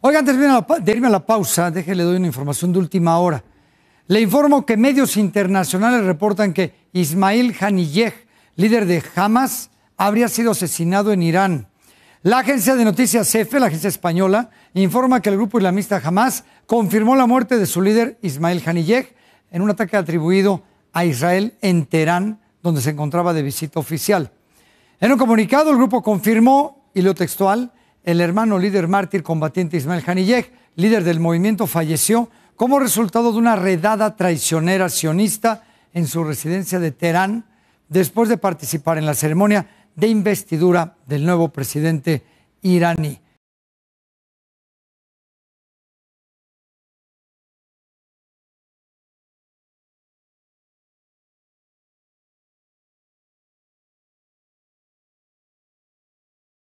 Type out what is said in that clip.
Oiga, antes de irme a la pausa, déjele doy una información de última hora. Le informo que medios internacionales reportan que Ismail Haniyeh, líder de Hamas, habría sido asesinado en Irán. La agencia de noticias EFE, la agencia española, informa que el grupo islamista Hamas confirmó la muerte de su líder Ismail Haniyeh en un ataque atribuido a Israel en Teherán, donde se encontraba de visita oficial. En un comunicado, el grupo confirmó, y lo textual, el hermano líder mártir combatiente Ismael Haniyeh, líder del movimiento, falleció como resultado de una redada traicionera sionista en su residencia de Teherán después de participar en la ceremonia de investidura del nuevo presidente iraní.